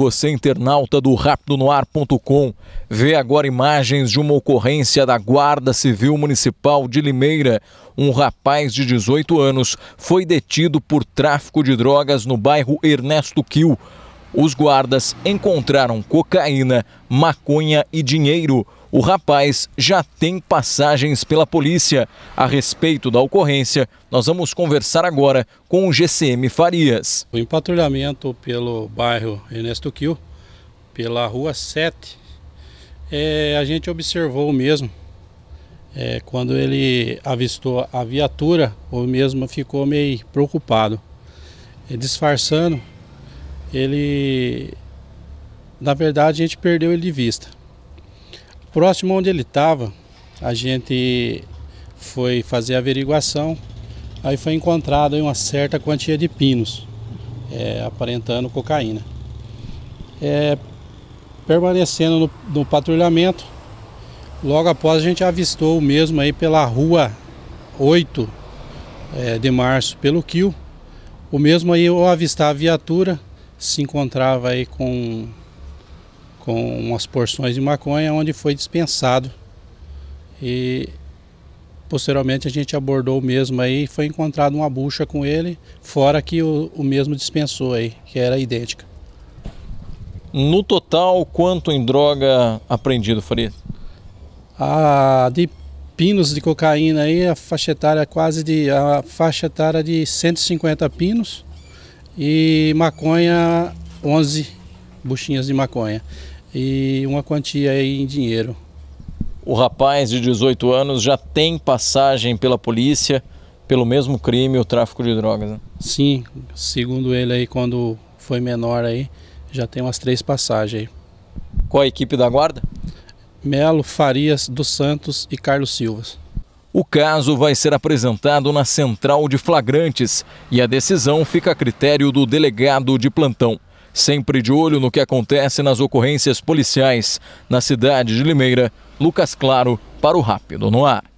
Você, internauta do RapidoNoar.com, vê agora imagens de uma ocorrência da Guarda Civil Municipal de Limeira. Um rapaz de 18 anos foi detido por tráfico de drogas no bairro Ernesto Quil. Os guardas encontraram cocaína, maconha e dinheiro. O rapaz já tem passagens pela polícia. A respeito da ocorrência, nós vamos conversar agora com o GCM Farias. Em patrulhamento pelo bairro Ernesto Quil, pela rua 7, é, a gente observou mesmo. É, quando ele avistou a viatura, o mesmo ficou meio preocupado. É, disfarçando, ele na verdade a gente perdeu ele de vista. Próximo onde ele estava, a gente foi fazer a averiguação, aí foi encontrado uma certa quantia de pinos, é, aparentando cocaína. É, permanecendo no, no, patrulhamento, logo após a gente avistou o mesmo aí pela rua 8 é, de março, pelo Kio. O mesmo aí ao avistar a viatura, se encontrava aí com, com umas porções de maconha, onde foi dispensado. E posteriormente a gente abordou o mesmo aí e foi encontrado uma bucha com ele, fora que o, o mesmo dispensou aí, que era idêntica. No total, quanto em droga apreendido, Faria? Ah, de pinos de cocaína aí, a faixa etária quase de a faixa etária de 150 pinos e maconha 11 buchinhas de maconha e uma quantia aí em dinheiro. O rapaz de 18 anos já tem passagem pela polícia pelo mesmo crime, o tráfico de drogas. Né? Sim, segundo ele aí quando foi menor aí, já tem umas três passagens aí. Qual a equipe da guarda? Melo, Farias dos Santos e Carlos Silvas. O caso vai ser apresentado na central de flagrantes e a decisão fica a critério do delegado de plantão. Sempre de olho no que acontece nas ocorrências policiais na cidade de Limeira, Lucas Claro para o Rápido no Ar.